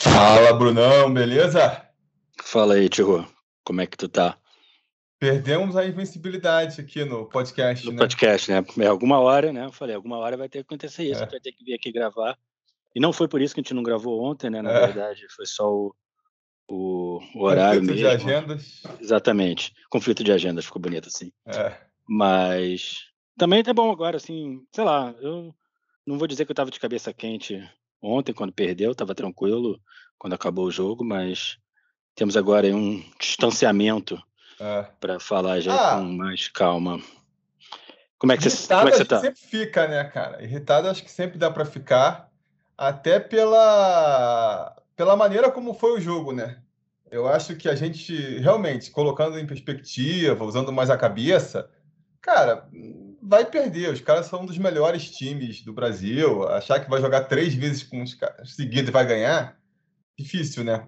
Fala, Brunão, beleza? Fala aí, Tio. Como é que tu tá? Perdemos a invencibilidade aqui no podcast, no né? podcast, né? É alguma hora, né? Eu falei, alguma hora vai ter que acontecer isso, é. vai ter que vir aqui gravar. E não foi por isso que a gente não gravou ontem, né? Na é. verdade, foi só o, o, o horário Conflito mesmo. Conflito de agendas. Exatamente. Conflito de agendas, ficou bonito assim. É. Mas também tá bom agora, assim, sei lá, eu não vou dizer que eu tava de cabeça quente ontem, quando perdeu, estava tranquilo quando acabou o jogo, mas temos agora um distanciamento é. para falar já ah, com mais calma. Como é que você, como é que você tá? sempre fica, né, cara? Irritado acho que sempre dá para ficar, até pela, pela maneira como foi o jogo, né? Eu acho que a gente realmente, colocando em perspectiva, usando mais a cabeça, cara, vai perder. Os caras são um dos melhores times do Brasil. Achar que vai jogar três vezes com os caras seguidos e vai ganhar, difícil, né?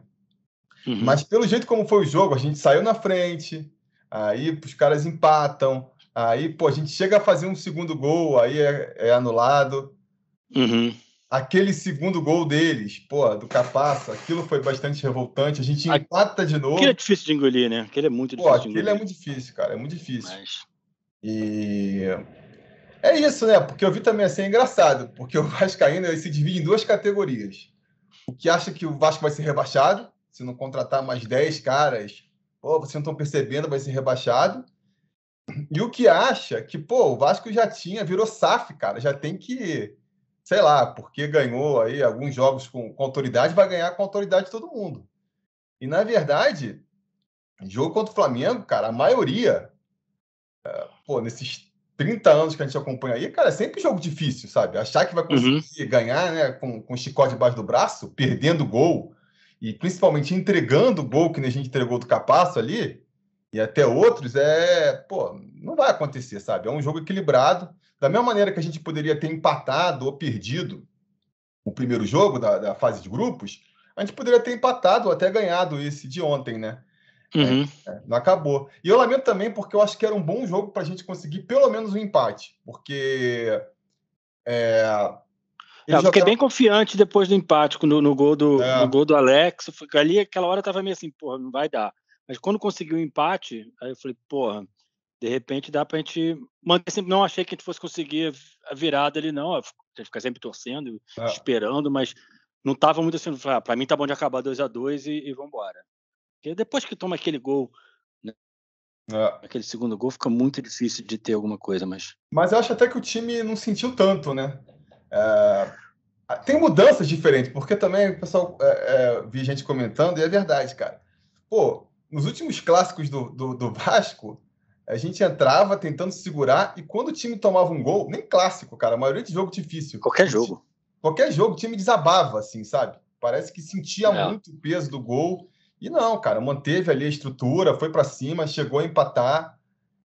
Uhum. Mas pelo jeito como foi o jogo, a gente saiu na frente, aí os caras empatam, aí pô, a gente chega a fazer um segundo gol, aí é, é anulado. Uhum. Aquele segundo gol deles, pô, do Capasso aquilo foi bastante revoltante. A gente empata de novo. Aquilo é difícil de engolir, né? Aquele é muito difícil. Pô, aquele é engolir. é muito difícil, cara, é muito difícil. Mas... E é isso, né? Porque eu vi também assim, é engraçado, porque o Vascaíno se divide em duas categorias. O que acha que o Vasco vai ser rebaixado, se não contratar mais 10 caras, pô, vocês não estão percebendo, vai ser rebaixado. E o que acha que, pô, o Vasco já tinha, virou SAF, cara, já tem que, sei lá, porque ganhou aí alguns jogos com, com autoridade, vai ganhar com autoridade todo mundo. E, na verdade, jogo contra o Flamengo, cara, a maioria pô, nesses 30 anos que a gente acompanha aí, cara, é sempre jogo difícil, sabe? Achar que vai uhum. conseguir uhum. ganhar, né, com, com chicote debaixo do braço, perdendo gol, e principalmente entregando o gol que a gente entregou do Capasso ali, e até outros, é, pô, não vai acontecer, sabe? É um jogo equilibrado. Da mesma maneira que a gente poderia ter empatado ou perdido o primeiro jogo da, da fase de grupos, a gente poderia ter empatado ou até ganhado esse de ontem, né? Né? Uhum. É, não acabou. E eu lamento também porque eu acho que era um bom jogo para a gente conseguir pelo menos um empate, porque. É, eu fiquei bem confiante depois do empate no, no gol, do, é. no gol do Alex. Ali, aquela hora, tava meio assim, porra, não vai dar. Mas quando conseguiu o empate, aí eu falei, porra, de repente dá para a gente manter sempre. Não achei que a gente fosse conseguir a virada ali, não. A gente fica sempre torcendo, é. esperando, mas não tava muito assim. Ah, para mim tá bom de acabar 2 a 2 e, e vambora. Porque depois que toma aquele gol, né? é. aquele segundo gol, fica muito difícil de ter alguma coisa, mas. Mas eu acho até que o time não sentiu tanto, né? É... Tem mudanças diferentes, porque também o pessoal é, é, vi gente comentando, e é verdade, cara. Pô, nos últimos clássicos do, do, do Vasco, a gente entrava tentando segurar, e quando o time tomava um gol, nem clássico, cara, a maioria de jogo difícil. Qualquer jogo. Qualquer jogo, o time desabava, assim, sabe? Parece que sentia é. muito o peso do gol e não, cara, manteve ali a estrutura, foi para cima, chegou a empatar,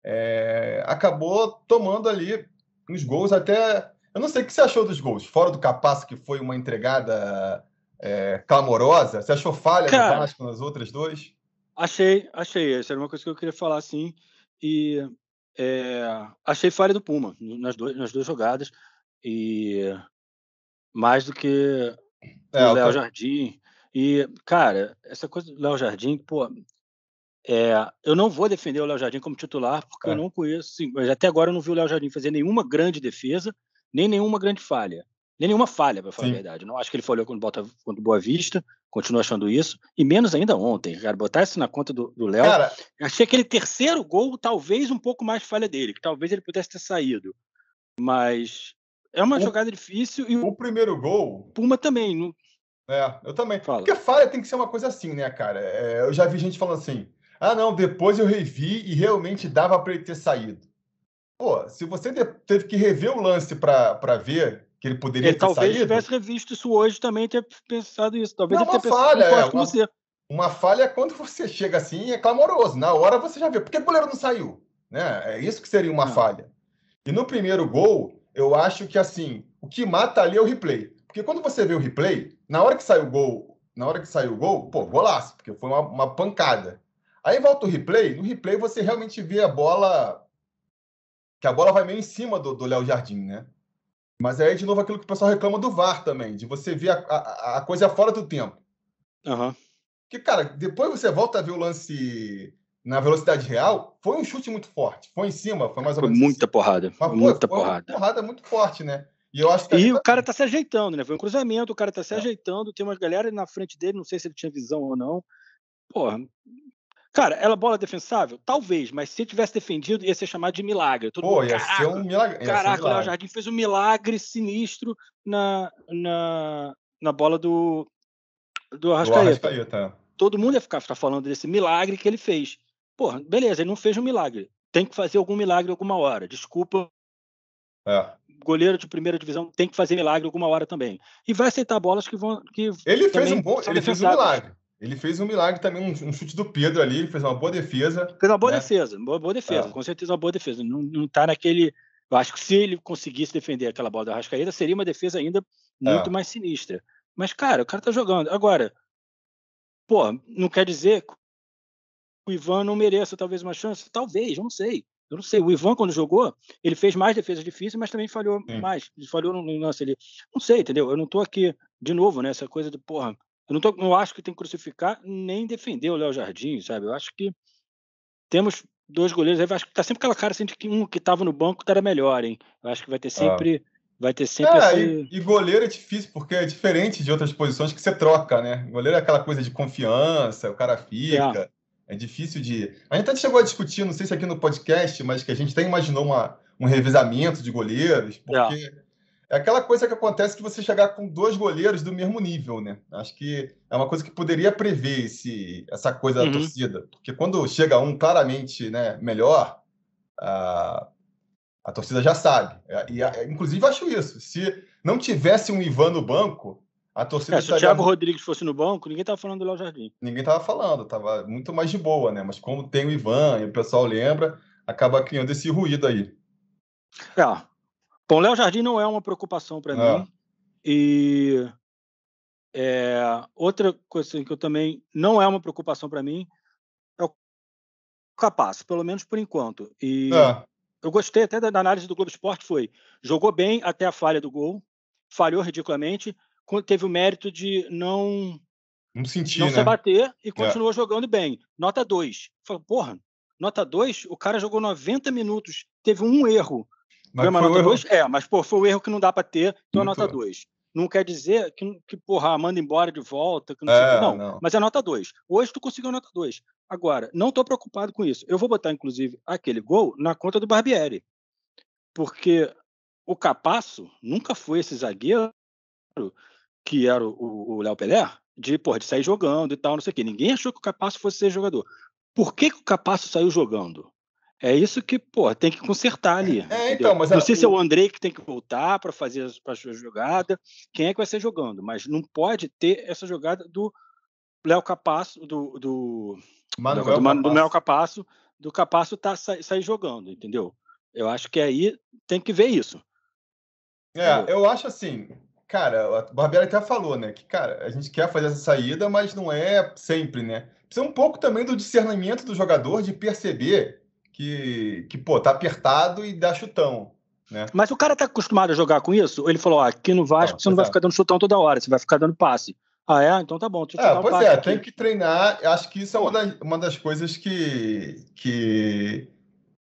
é, acabou tomando ali uns gols até. Eu não sei o que você achou dos gols, fora do capaço que foi uma entregada é, clamorosa. Você achou falha cara, do Vasco nas outras duas? Achei, achei. Essa era uma coisa que eu queria falar, sim. E é, achei falha do Puma nas, dois, nas duas jogadas. E mais do que é, o Léo Jardim e, cara, essa coisa do Léo Jardim, pô, é, eu não vou defender o Léo Jardim como titular, porque é. eu tá. não conheço, sim, mas até agora eu não vi o Léo Jardim fazer nenhuma grande defesa, nem nenhuma grande falha. Nem nenhuma falha, para falar sim. a verdade. não acho que ele falhou contra o, Bota, contra Boa Vista, continuo achando isso, e menos ainda ontem, cara, botar isso na conta do Léo. Achei aquele terceiro gol, talvez um pouco mais falha dele, que talvez ele pudesse ter saído. Mas é uma o, jogada difícil. E o, o primeiro gol. Puma também. Não, é, eu também. Fala. Porque falha tem que ser uma coisa assim, né, cara? É, eu já vi gente falando assim: ah, não, depois eu revi e realmente dava para ele ter saído. Pô, se você teve que rever o lance para ver que ele poderia é, ter talvez saído. Talvez tivesse revisto isso hoje também, ter pensado isso. Talvez não, ele falha, é, uma, você. uma falha é quando você chega assim e é clamoroso. Na hora você já vê. Por que o goleiro não saiu? Né? É isso que seria uma não. É. falha. E no primeiro gol, eu acho que assim, o que mata ali é o replay. Porque quando você vê o replay, na hora que sai o gol, na hora que saiu o gol, pô, golaço, porque foi uma, uma pancada. Aí volta o replay, no replay você realmente vê a bola. Que a bola vai meio em cima do Léo Jardim, né? Mas é aí, de novo, aquilo que o pessoal reclama do VAR também, de você ver a, a, a coisa fora do tempo. Uhum. Que, cara, depois você volta a ver o lance na velocidade real, foi um chute muito forte. Foi em cima, foi mais ou menos. Foi muita assim. porrada. Mas, muita pô, porrada. Uma porrada muito forte, né? E, eu acho que e tá... o cara tá se ajeitando, né? Foi um cruzamento, o cara tá se é. ajeitando, tem uma galera na frente dele, não sei se ele tinha visão ou não. Porra. Cara, ela é bola defensável? Talvez, mas se tivesse defendido, ia ser chamado de milagre. Todo Pô, mundo, ia caraca, ser um milagre. Caraca, um o Léo Jardim fez um milagre sinistro na, na, na bola do, do Arrascaeta. Arrascaeta. É. Todo mundo ia ficar, ficar falando desse milagre que ele fez. Porra, beleza, ele não fez um milagre. Tem que fazer algum milagre alguma hora. Desculpa é goleiro de primeira divisão tem que fazer milagre alguma hora também. E vai aceitar bolas que vão. Que ele fez um bom. Ele fez um milagre. Ele fez um milagre também, um, um, chute do Pedro ali, ele fez uma boa defesa. Fez uma boa né? defesa, boa boa defesa, é. com certeza uma boa defesa. Não, não tá naquele. Eu acho que se ele conseguisse defender aquela bola da Rascaída, seria uma defesa ainda muito é. mais sinistra. Mas, cara, o cara tá jogando. Agora, pô, não quer dizer que o Ivan não mereça talvez uma chance? Talvez, não sei. Eu não sei, o Ivan, quando jogou, ele fez mais defesas difíceis, mas também falhou mais. Ele falhou no lance ali. Não sei, entendeu? Eu não tô aqui, de novo, né? Essa coisa de, porra, eu não, tô, não acho que tem que crucificar nem defender o Léo Jardim, sabe? Eu acho que temos dois goleiros. Eu acho que tá sempre aquela cara assim, de que um que tava no banco era melhor, hein? Eu acho que vai ter é. sempre. Ah. Vai ter sempre. É, esse... e, e, goleiro é difícil, porque é diferente de outras posições que você troca, né? Goleiro é aquela coisa de confiança, o cara é. fica. É. É difícil de. A gente até chegou a discutir, não sei se aqui no podcast, mas que a gente até imaginou uma, um revezamento de goleiros, é. porque é. é aquela coisa que acontece que você chegar com dois goleiros do mesmo nível, né? Acho que é uma coisa que poderia prever esse, essa coisa uhum. da torcida, porque quando chega um claramente né, melhor, a, a torcida já sabe. E, inclusive, acho isso. Se não tivesse um Ivan no banco, a torcida é, se o Thiago muito... Rodrigues fosse no banco, ninguém tava falando do Léo Jardim. Ninguém tava falando, tava muito mais de boa, né? Mas como tem o Ivan e o pessoal lembra, acaba criando esse ruído aí. É. Bom, Léo Jardim não é uma preocupação para é. mim. E é, outra coisa assim que eu também não é uma preocupação para mim é o Capaz, pelo menos por enquanto. E é. eu gostei até da análise do Globo Esporte foi jogou bem até a falha do gol, falhou ridiculamente teve o mérito de não, não, sentir, não né? se abater e é. continuou é. jogando bem. Nota 2. Falou, porra, nota 2, o cara jogou 90 minutos, teve um erro. Mas uma nota 2? É, mas pô, foi o um erro que não dá para ter, então é nota 2. Não quer dizer que, que, porra, ah, manda embora de volta, que não, é, sei, não. não. mas é nota 2. Hoje tu conseguiu nota 2. Agora, não estou preocupado com isso. Eu vou botar, inclusive, aquele gol na conta do Barbieri. Porque o Capasso nunca foi esse zagueiro que era o Léo Pelé, de, porra, de sair jogando e tal, não sei o quê. Ninguém achou que o Capasso fosse ser jogador. Por que, que o Capasso saiu jogando? É isso que, pô, tem que consertar ali. É, é então, mas é não a... sei se é o André que tem que voltar para fazer a sua jogada, quem é que vai ser jogando, mas não pode ter essa jogada do Léo Capasso, do, do, Manuel do, do, Capasso. do Léo Capasso, do Capasso tá, sair sai jogando, entendeu? Eu acho que aí tem que ver isso. É, eu acho assim, cara, a Barbela até falou, né? Que, cara, a gente quer fazer essa saída, mas não é sempre, né? Precisa um pouco também do discernimento do jogador de perceber que, que pô, tá apertado e dá chutão. Né? Mas o cara tá acostumado a jogar com isso? Ele falou, ah, aqui no Vasco você não vai é. ficar dando chutão toda hora, você vai ficar dando passe. Ah, é? Então tá bom. É, pois é, aqui. tem que treinar. Acho que isso é uma das, coisas que, que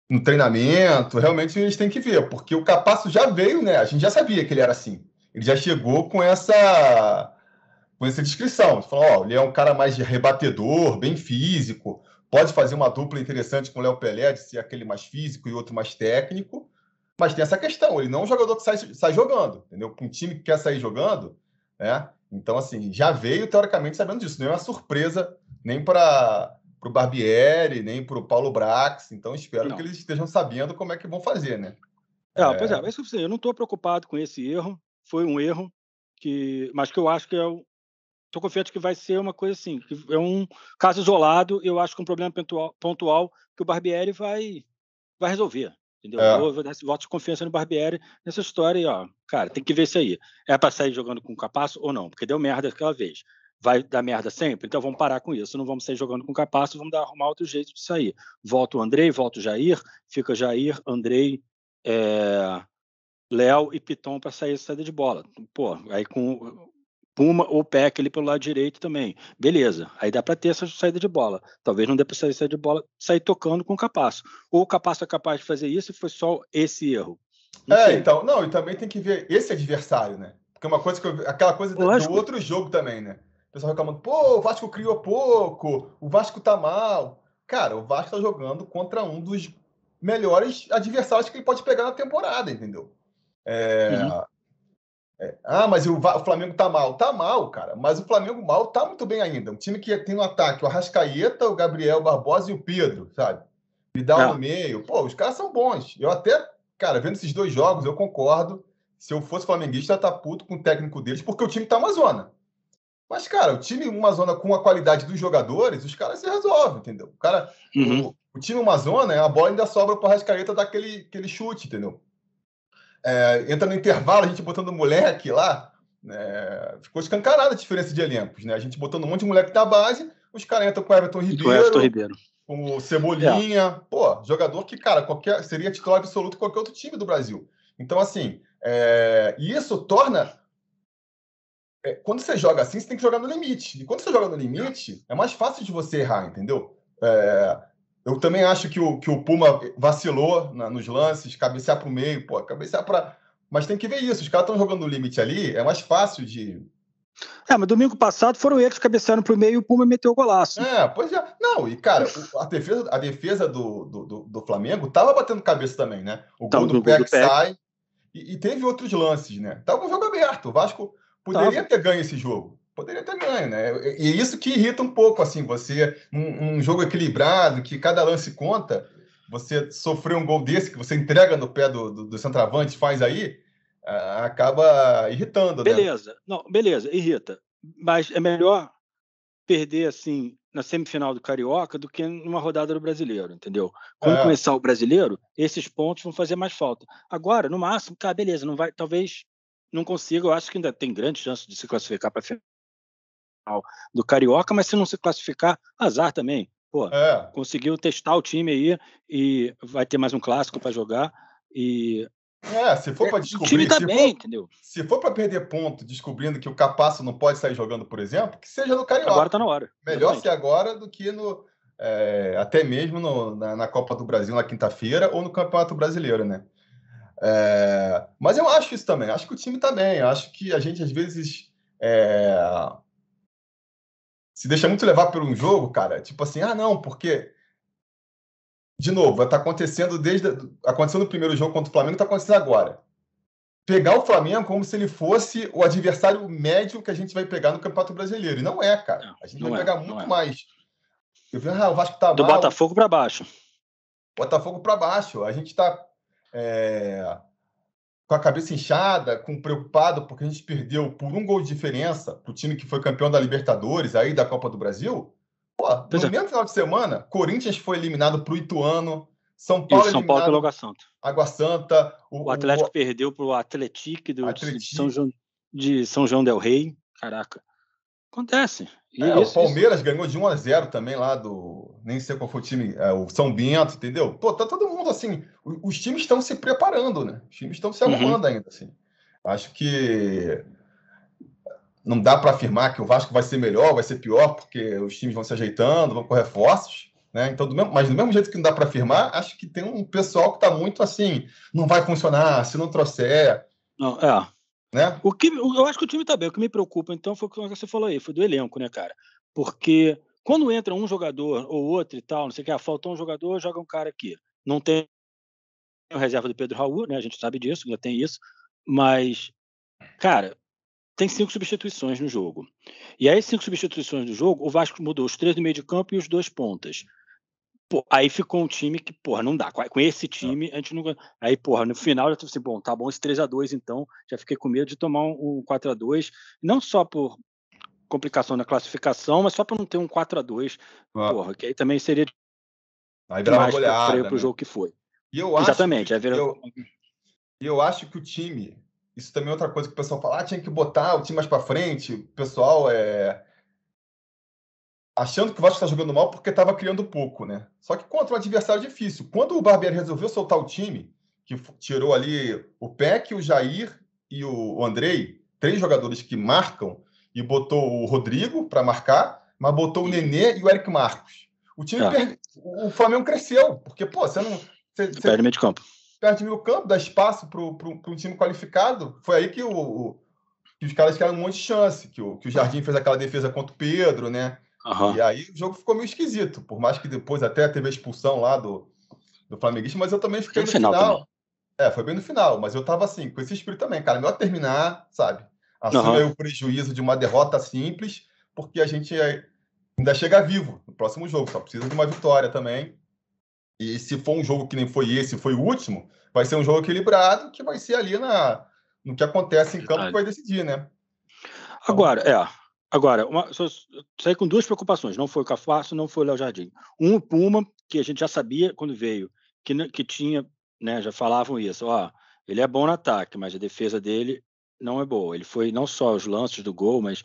no treinamento realmente eles têm que ver, porque o Capasso já veio, né? A gente já sabia que ele era assim ele já chegou com essa com essa descrição. Falou, ó, ele é um cara mais rebatedor, bem físico, pode fazer uma dupla interessante com o Léo Pelé, de ser aquele mais físico e outro mais técnico. Mas tem essa questão, ele não é um jogador que sai, sai jogando, entendeu? Com um time que quer sair jogando, né? Então, assim, já veio teoricamente sabendo disso. Não é uma surpresa nem para o Barbieri, nem para o Paulo Brax. Então, espero não. que eles estejam sabendo como é que vão fazer, né? É, é... Pois é, mas isso que eu, eu não estou preocupado com esse erro foi um erro, que, mas que eu acho que é o. Estou confiante que vai ser uma coisa assim, que é um caso isolado, eu acho que é um problema pontual, pontual que o Barbieri vai, vai resolver. Entendeu? É. Eu vou dar esse voto de confiança no Barbieri nessa história ó, cara, tem que ver isso aí. É para sair jogando com capaço ou não? Porque deu merda aquela vez. Vai dar merda sempre? Então vamos parar com isso. Não vamos sair jogando com capaço, vamos dar, arrumar outro jeito de sair. Volta o Andrei, volta o Jair, fica Jair, Andrei, é, Léo e Piton para sair de saída de bola. Pô, aí com Puma ou Peck ali pelo lado direito também. Beleza, aí dá para ter essa saída de bola. Talvez não dê para sair saída de bola, sair tocando com o Capasso. Ou o Capasso é capaz de fazer isso e foi só esse erro. Não é, sei. então, não, e também tem que ver esse adversário, né? Porque é uma coisa que eu, aquela coisa do outro jogo também, né? O pessoal reclamando, pô, o Vasco criou pouco, o Vasco tá mal. Cara, o Vasco tá jogando contra um dos melhores adversários que ele pode pegar na temporada, entendeu? É, uhum. é, ah, mas o, o Flamengo tá mal. Tá mal, cara. Mas o Flamengo mal tá muito bem ainda. Um time que é, tem no ataque o Arrascaeta, o Gabriel Barbosa e o Pedro, sabe? Me dá um meio. Pô, os caras são bons. Eu até, cara, vendo esses dois jogos, eu concordo. Se eu fosse flamenguista, tá puto com o técnico deles, porque o time tá uma zona. Mas, cara, o time uma zona com a qualidade dos jogadores, os caras se resolvem, entendeu? O cara, uhum. o, o, time uma zona, a bola ainda sobra para o dar aquele, aquele chute, entendeu? É, entra no intervalo, a gente botando moleque lá, né, ficou escancarada a diferença de elencos, né? A gente botando um monte de moleque da base, os caras entram com o Everton Ribeiro. Com Everton Ribeiro. Com o Cebolinha. É. Pô, jogador que, cara, qualquer, seria titular absoluto em qualquer outro time do Brasil. Então, assim, é, isso torna. É, quando você joga assim, você tem que jogar no limite. E quando você joga no limite, é mais fácil de você errar, entendeu? É, eu também acho que o, que o Puma vacilou na, nos lances, cabecear para o meio, pô, cabecear para. Mas tem que ver isso. Os caras estão jogando no limite ali, é mais fácil de. É, mas domingo passado foram eles que para o meio e o Puma meteu o golaço. É, pois é. Não, e cara, a defesa, a defesa do, do, do Flamengo tava batendo cabeça também, né? O gol do, do Peck sai. E, e, teve outros lances, né? Tava um jogo aberto. O Vasco poderia tava. ter ganho esse jogo poderia ter ganho, né? E isso que irrita um pouco, assim, você, um, um, jogo equilibrado, que cada lance conta, você sofrer um gol desse, que você entrega no pé do, do, do centroavante, faz aí, uh, acaba irritando, né? Beleza, né? não, beleza, irrita. Mas é melhor perder, assim, na semifinal do Carioca do que numa rodada do Brasileiro, entendeu? Quando é. começar o Brasileiro, esses pontos vão fazer mais falta. Agora, no máximo, tá, beleza, não vai, talvez não consiga, eu acho que ainda tem grande chance de se classificar para a do Carioca, mas se não se classificar, azar também. Pô, é. conseguiu testar o time aí e vai ter mais um clássico para jogar. E é, se for para descobrir. É, o time tá se bem, for, entendeu? Se for para perder ponto descobrindo que o Capasso não pode sair jogando, por exemplo, que seja no Carioca. Agora tá na hora. Melhor ser agora do que no. É, até mesmo no, na, na, Copa do Brasil na quinta-feira ou no Campeonato Brasileiro, né? É, mas eu acho isso também. Acho que o time tá bem. Acho que a gente, às vezes, é, se deixa muito levar por um jogo, cara, tipo assim, ah, não, porque. De novo, tá acontecendo desde. Aconteceu no primeiro jogo contra o Flamengo, tá acontecendo agora. Pegar o Flamengo como se ele fosse o adversário médio que a gente vai pegar no Campeonato Brasileiro. E não é, cara. A gente vai é, pegar muito é. mais. Eu vi, ah, o Vasco tá Do mal. Botafogo para baixo. Botafogo para baixo. A gente tá. É com a cabeça inchada, com preocupado porque a gente perdeu por um gol de diferença para o time que foi campeão da Libertadores, aí da Copa do Brasil. Pô, no é. mesmo final de semana, Corinthians foi eliminado para o Ituano, São Paulo. E São Paulo pelo Água Santa. Água Santa. O, o Atlético o... perdeu para o Atlético de São João Del Rey. Caraca. Acontece. É, isso, o Palmeiras isso. ganhou de 1 a 0 também lá do. Nem sei qual foi o time, é, o São Bento, entendeu? Pô, tá todo mundo assim. Os, times estão se preparando, né? Os times estão se uhum. arrumando uhum. ainda, assim. Acho que não dá para afirmar que o Vasco vai ser melhor, vai ser pior, porque os times vão se ajeitando, vão com reforços. Né? Então, do mesmo, mas do mesmo jeito que não dá para afirmar, acho que tem um pessoal que está muito assim, não vai funcionar se não trouxer. Não, é. Né? O que, eu acho que o time tá bem. O que me preocupa, então, foi o que você falou aí, foi do elenco, né, cara? Porque quando entra um jogador ou outro e tal, não sei o que, ah, faltou um jogador, joga um cara aqui. Não tem a reserva do Pedro Raul, né? A gente sabe disso, ainda tem isso. Mas, cara, tem cinco substituições no jogo. E aí, cinco substituições do jogo, o Vasco mudou os três do meio de campo e os dois pontas. Pô, aí ficou um time que, porra, não dá. Com esse é. time, a gente não. Aí, porra, no final já tive assim, bom, tá bom esse 3x2, então já fiquei com medo de tomar um 4x2. Não só por complicação na classificação, mas só pra não ter um 4x2. Ah. Porra, que aí também seria. Aí virava goleada. Pro, né? pro jogo que foi. E eu acho Exatamente. Que, eu, eu acho que o time. Isso também é outra coisa que o pessoal fala, ah, tinha que botar o time mais pra frente, o pessoal é achando que o Vasco está jogando mal porque estava criando pouco, né? Só que contra um adversário difícil. Quando o Barbieri resolveu soltar o time, que tirou ali o Peck, o Jair e o Andrei, três jogadores que marcam, e botou o Rodrigo para marcar, mas botou o Nenê e o Eric Marcos. O time, ah. per... o Flamengo cresceu, porque, pô, você não... perde meio de campo. Perde meio campo, dá espaço para um time qualificado. Foi aí que o, o que os caras criaram um monte de chance, que o, que o Jardim fez aquela defesa contra o Pedro, né? Uhum. E aí o jogo ficou meio esquisito, por mais que depois até teve a expulsão lá do, do Flamenguista, mas eu também fiquei no final. final. É, foi bem no final, mas eu tava assim, com esse espírito também, cara, melhor terminar, sabe? assumir uhum. É o prejuízo de uma derrota simples, porque a gente é, ainda chega vivo no próximo jogo, só precisa de uma vitória também. E se for um jogo que nem foi esse, foi o último, vai ser um jogo equilibrado que vai ser ali na, no que acontece em campo que vai decidir, né? Então Agora, é, Agora, uma, saí com duas preocupações. Não foi o Cafarço, não foi o Léo Jardim. Um, o Puma, que a gente já sabia quando veio, que, que tinha, né, já falavam isso. Ó, ele é bom no ataque, mas a defesa dele não é boa. Ele foi não só os lances do gol, mas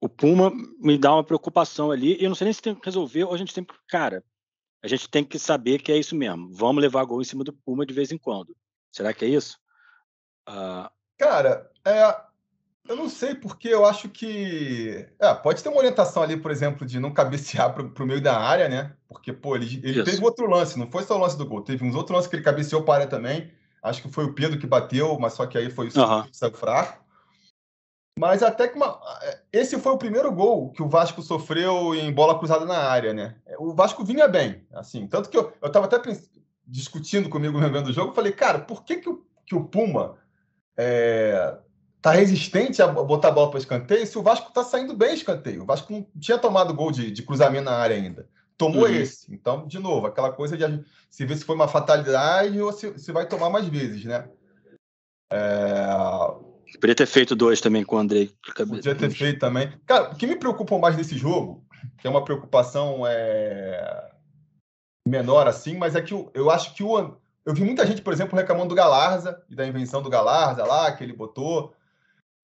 o Puma me dá uma preocupação ali. E eu não sei nem se tem que resolver ou a gente tem que, cara, a gente tem que saber que é isso mesmo. Vamos levar gol em cima do Puma de vez em quando. Será que é isso? Uh... Cara, é, eu não sei, porque eu acho que. É, pode ter uma orientação ali, por exemplo, de não cabecear para o meio da área, né? Porque, pô, ele, ele teve outro lance, não foi só o lance do gol, teve uns outros lances que ele cabeceou para a área também. Acho que foi o Pedro que bateu, mas só que aí foi o uhum. fraco. Mas até que uma... É, esse foi o primeiro gol que o Vasco sofreu em bola cruzada na área, né? O Vasco vinha bem, assim. Tanto que eu, eu tava até discutindo comigo no vendo o jogo, falei, cara, por que, que, o, que o Puma. É tá resistente a botar a bola para escanteio se o Vasco tá saindo bem escanteio. O Vasco não tinha tomado gol de, de cruzamento na área ainda. Tomou uhum. esse. Então, de novo, aquela coisa de se ver se foi uma fatalidade ou se, se vai tomar mais vezes, né? É... Podia ter feito dois também com o André Podia ter feito também. Cara, o que me preocupa mais desse jogo, que é uma preocupação é... menor assim, mas é que eu, eu acho que o. Eu vi muita gente, por exemplo, reclamando do Galarza e da invenção do Galarza lá, que ele botou.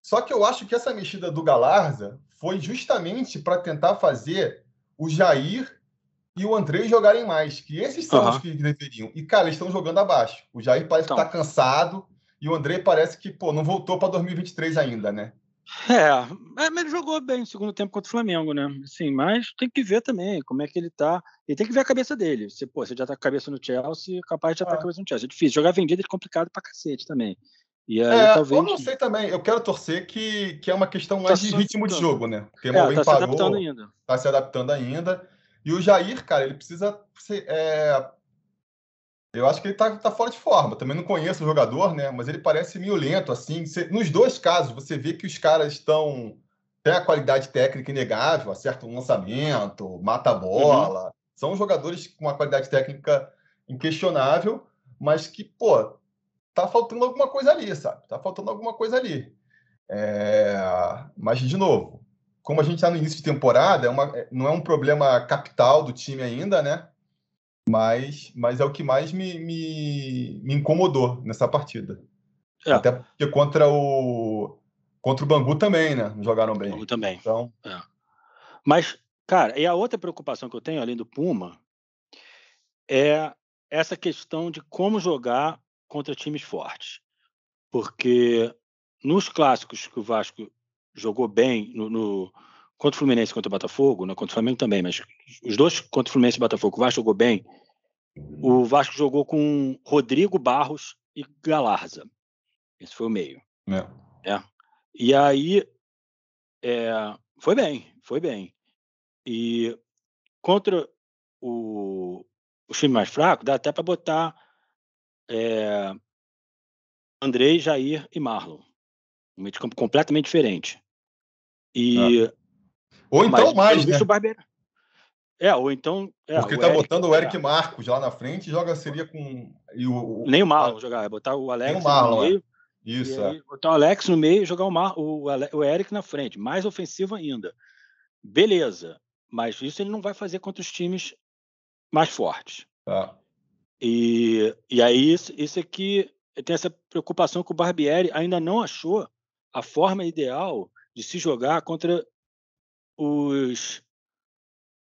Só que eu acho que essa mexida do Galarza foi justamente para tentar fazer o Jair e o André jogarem mais, que esses são uhum. os que deveriam. E, cara, eles estão jogando abaixo. O Jair parece tá então. que está cansado e o André parece que, pô, não voltou para 2023 ainda, né? É, é, mas ele jogou bem no segundo tempo contra o Flamengo, né? Sim, mas tem que ver também como é que ele tá. E tem que ver a cabeça dele. Se, pô, você já tá com a cabeça no Chelsea, capaz de já ah. tá é. com a cabeça no Chelsea. É difícil. Jogar vendido é complicado pra cacete também. E aí, é, talvez... Eu não sei também, eu quero torcer que, que é uma questão tá mais tá de ritmo de jogo, né? Porque é, tá parou, se adaptando ainda. Tá se adaptando ainda. E o Jair, cara, ele precisa ser. É... Eu acho que ele tá, tá fora de forma. Também não conheço o jogador, né? Mas ele parece meio lento, assim. Nos dois casos, você vê que os caras estão. Tem a qualidade técnica inegável, acerta um lançamento, mata a uhum. bola. Uhum. São jogadores com uma qualidade técnica inquestionável, mas que, pô, tá faltando alguma coisa ali, sabe? Tá faltando alguma coisa ali. É... Mas, de novo, como a gente está no início de temporada, é uma... É, não é um problema capital do time ainda, né? Mas, mas é o que mais me, me, me incomodou nessa partida. É. Até porque contra o contra o Bangu também, né? Jogaram bem. Bangu também. Então... É. Mas, cara, e a outra preocupação que eu tenho, além do Puma, é essa questão de como jogar contra times fortes. Porque nos clássicos que o Vasco jogou bem, no, no contra o Fluminense contra o Botafogo, né, contra o Flamengo também, mas os dois contra o Fluminense e o Botafogo, o Vasco jogou bem. O Vasco jogou com Rodrigo Barros e Galarza. Esse foi o meio. É. é. E aí é, foi bem, foi bem. E contra o, o time mais fraco, dá até para botar é, Andrei, Jair e Marlon. Um meio de campo completamente diferente. Tá. E. Ah. Ou então mais, né? Barbeiro... É, ou então. É, Porque tá Eric, botando o Eric Marcos lá na frente joga, seria com. E o, o... Nem o Marlon jogar, é botar o Alex o Marlon, no é. meio. É. Isso. Aí, é. botar o Alex no meio e jogar o, Mar... o, Ale... o Eric na frente. Mais ofensivo ainda. Beleza. Mas isso ele não vai fazer contra os times mais fortes. Tá. E, e aí, é aqui tem essa preocupação que o Barbieri ainda não achou a forma ideal de se jogar contra os,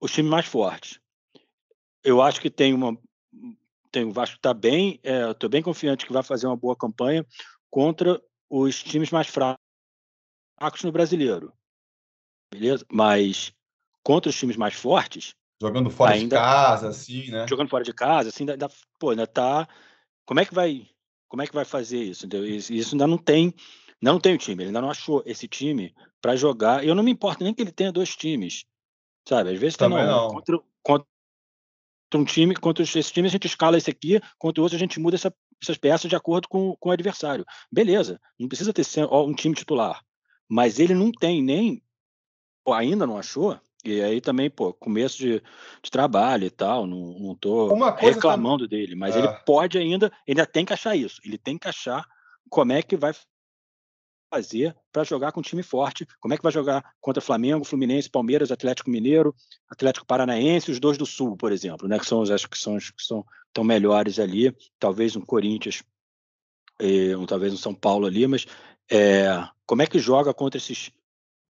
os times mais fortes. Eu acho que tem uma. Tem, o Vasco está bem, estou é, bem confiante que vai fazer uma boa campanha contra os times mais fracos no brasileiro. Beleza? Mas contra os times mais fortes, Jogando fora ainda, de casa, assim, né? Jogando fora de casa, assim, ainda, pô, ainda tá. Como é que vai. Como é que vai fazer isso? Isso ainda não tem. não tem o time, ele ainda não achou esse time para jogar. Eu não me importo nem que ele tenha dois times. Sabe? Às vezes tá Também tá não. Contra, contra um time, contra esse time a gente escala esse aqui, contra o outro a gente muda essa, essas peças de acordo com, com o adversário. Beleza, não precisa ter um time titular. Mas ele não tem nem, ou ainda não achou, e aí também, pô, começo de, de trabalho e tal, não, não tô reclamando dele, mas ah. ele pode ainda, ainda tem que achar isso, ele tem que achar como é que vai fazer para jogar com time forte, como é que vai jogar contra Flamengo, Fluminense, Palmeiras, Atlético Mineiro, Atlético Paranaense, os dois do Sul, por exemplo, né, que são os acho que são que são tão melhores ali, talvez um Corinthians, e, eh, talvez um São Paulo ali, mas é, como é que joga contra esses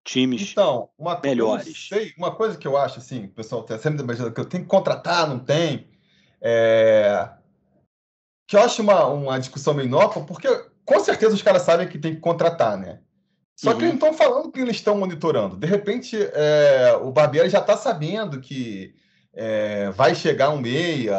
times então, uma, melhores. Sei, uma coisa que eu acho, assim, pessoal pessoal sempre imagina que eu tenho que contratar, não tem. É... Que eu acho uma, uma discussão meio porque com certeza os caras sabem que tem que contratar, né? Só uhum. que eles não estão falando que eles estão monitorando. De repente, é, o Barbieri já está sabendo que é, vai chegar um meia,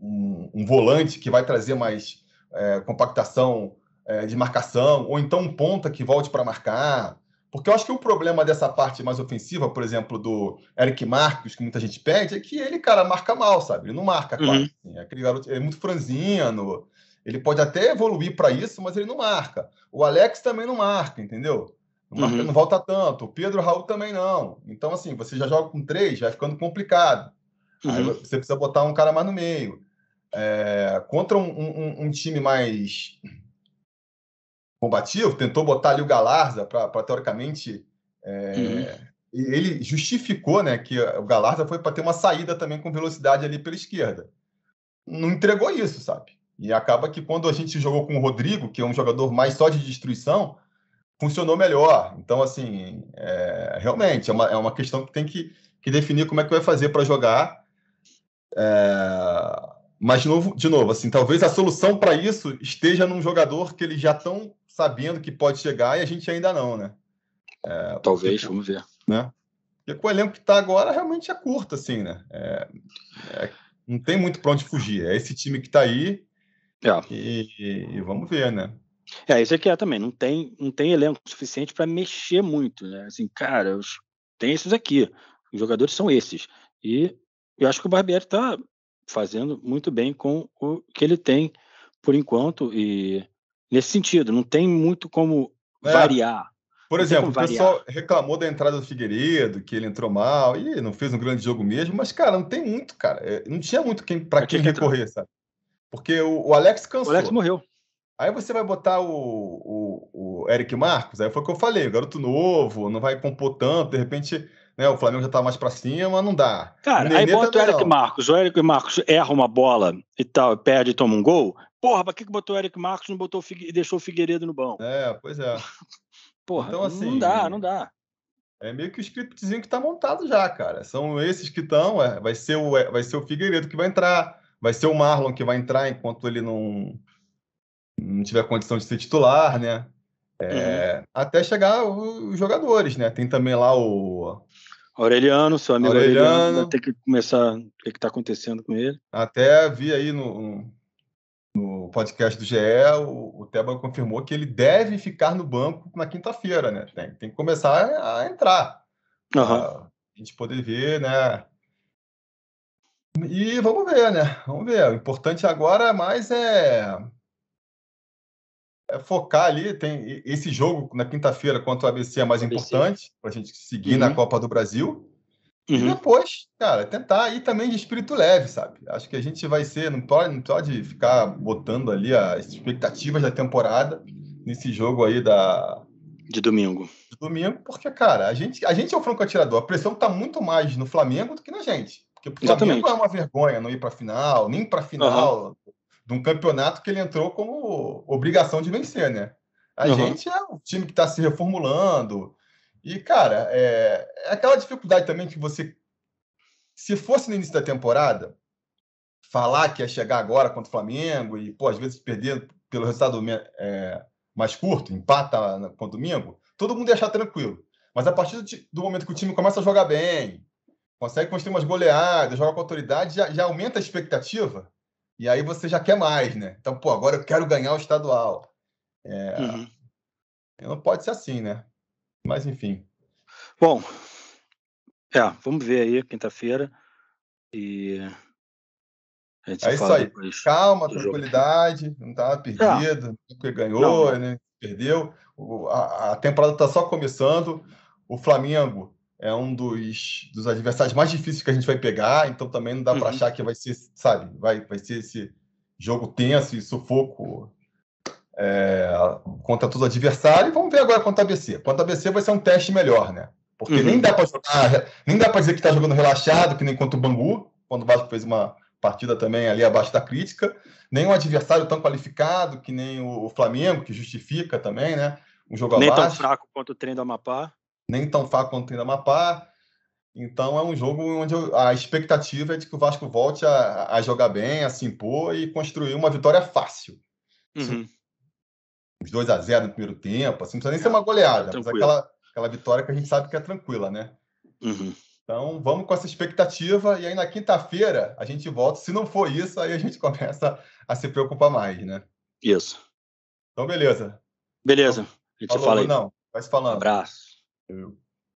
um, um, volante que vai trazer mais é, compactação é, de marcação, ou então um ponta que volte para marcar. Porque eu acho que o problema dessa parte mais ofensiva, por exemplo, do Eric Marques que muita gente pede, é que ele, cara, marca mal, sabe? Ele não marca uhum. Assim. Aquele garoto é muito franzino. Ele pode até evoluir para isso, mas ele não marca. O Alex também não marca, entendeu? Não, marca, uhum. não volta tanto. O Pedro Raul também não. Então, assim, você já joga com três, vai ficando complicado. Uhum. Aí você precisa botar um cara mais no meio. É, contra um, um, um time mais combativo, tentou botar ali o Galarza para, teoricamente. É, uhum. Ele justificou né, que o Galarza foi para ter uma saída também com velocidade ali pela esquerda. Não entregou isso, sabe? E acaba que quando a gente jogou com o Rodrigo, que é um jogador mais só de destruição, funcionou melhor. Então, assim, é, realmente é uma, é uma questão que tem que, que definir como é que vai fazer para jogar. É, mas, de novo, de novo, assim, talvez a solução para isso esteja num jogador que ele já tão sabendo que pode chegar e a gente ainda não, né? É, Talvez, porque, vamos ver. Né? Porque com o elenco que está agora, realmente é curto, assim, né? É, é, não tem muito para onde fugir. É esse time que está aí e, é. e, e, vamos ver, né? É, isso aqui é, é também. Não tem, não tem elenco suficiente para mexer muito, né? Assim, cara, os, tem esses aqui. Os jogadores são esses. E eu acho que o Barbieri está fazendo muito bem com o que ele tem por enquanto e nesse sentido. Não tem muito como é. variar. Por não exemplo, o pessoal reclamou da entrada do Figueiredo, que ele entrou mal, e não fez um grande jogo mesmo, mas, cara, não tem muito, cara. É, não tinha muito quem, para é quem, recorrer, entrou. sabe? Porque o, o, Alex cansou. O Alex morreu. Aí você vai botar o, o, o, Eric Marcos, aí foi o que eu falei, garoto novo, não vai compor tanto, de repente né, o Flamengo já tá mais para cima, mas não dá. Cara, aí bota tá o Eric Marcos, o Eric Marcos erra uma bola e tal, perde e toma um gol, Porra, para que, que botou o Eric Marcos não botou e deixou o Figueiredo no banco? É, pois é. Porra, então, assim, não dá, não dá. É meio que o scriptzinho que tá montado já, cara. São esses que estão, é, vai, ser o, é, vai ser o Figueiredo que vai entrar, vai ser o Marlon que vai entrar enquanto ele não, não tiver condição de ser titular, né? É, uhum. Até chegar os jogadores, né? Tem também lá o. Aureliano, seu amigo Aureliano. Aureliano tem que começar o que está acontecendo com ele. Até vi aí no, no podcast do GE, o, o Teba confirmou que ele deve ficar no banco na quinta-feira, né? Tem, tem, que começar a, a entrar. Uhum. A gente poder ver, né? E vamos ver, né? Vamos ver. O importante agora mais é, é focar ali. Tem esse jogo na quinta-feira contra o ABC é mais ABC. importante para a gente seguir uhum. na Copa do Brasil. Uhum. E depois, cara, tentar ir também de espírito leve, sabe? Acho que a gente vai ser, não pode, não pode ficar botando ali as expectativas da temporada nesse jogo aí da. De domingo. De domingo, porque, cara, a gente, a gente é o franco atirador. A pressão tá muito mais no Flamengo do que na gente. Porque o Flamengo Exatamente. é uma vergonha não ir pra final, nem pra final uhum. de um campeonato que ele entrou como obrigação de vencer, né? A uhum. gente é um time que está se reformulando, e, cara, é, é aquela dificuldade também que você. Se fosse no início da temporada, falar que ia chegar agora contra o Flamengo e, pô, às vezes perder pelo resultado é, mais curto, empata com o domingo, todo mundo ia achar tranquilo. Mas a partir do momento que o time começa a jogar bem, consegue construir umas goleadas, joga com autoridade, já, já aumenta a expectativa. E aí você já quer mais, né? Então, pô, agora eu quero ganhar o estadual. É, uhum. Não pode ser assim, né? Mas enfim. Bom, é, vamos ver aí quinta-feira. E é isso aí. Calma, tranquilidade, jogo. não estava tá é. perdido, não. porque ganhou, não. né? perdeu. O, a, a, temporada está só começando. O Flamengo é um dos, dos adversários mais difíceis que a gente vai pegar, então também não dá uhum. para achar que vai ser, sabe, vai, vai ser esse jogo tenso e sufoco é, contra todo adversário. E vamos ver agora contra a BC. Contra a BC vai ser um teste melhor, né? Porque uhum. nem dá para jogar, nem dá para dizer que está jogando relaxado, que nem contra o Bangu, quando o Vasco fez uma partida também ali abaixo da crítica, nem um adversário tão qualificado que nem o Flamengo, que justifica também, né? Um jogo nem abaixo. Nem tão fraco quanto o trem do Amapá. Nem tão fraco quanto o trem do Amapá. Então é um jogo onde a expectativa é de que o Vasco volte a, a jogar bem, a se impor e construir uma vitória fácil. Uhum uns 2 a 0 no primeiro tempo, assim, não precisa nem ser é, uma goleada, é mas aquela, aquela vitória que a gente sabe que é tranquila, né? Uhum. Então vamos com essa expectativa e aí na quinta-feira a gente volta. Se não for isso, aí a gente começa a se preocupar mais, né? Isso. Então beleza. Beleza. A gente Falou, fala aí. Não, vai se falando. Um abraço. Eu.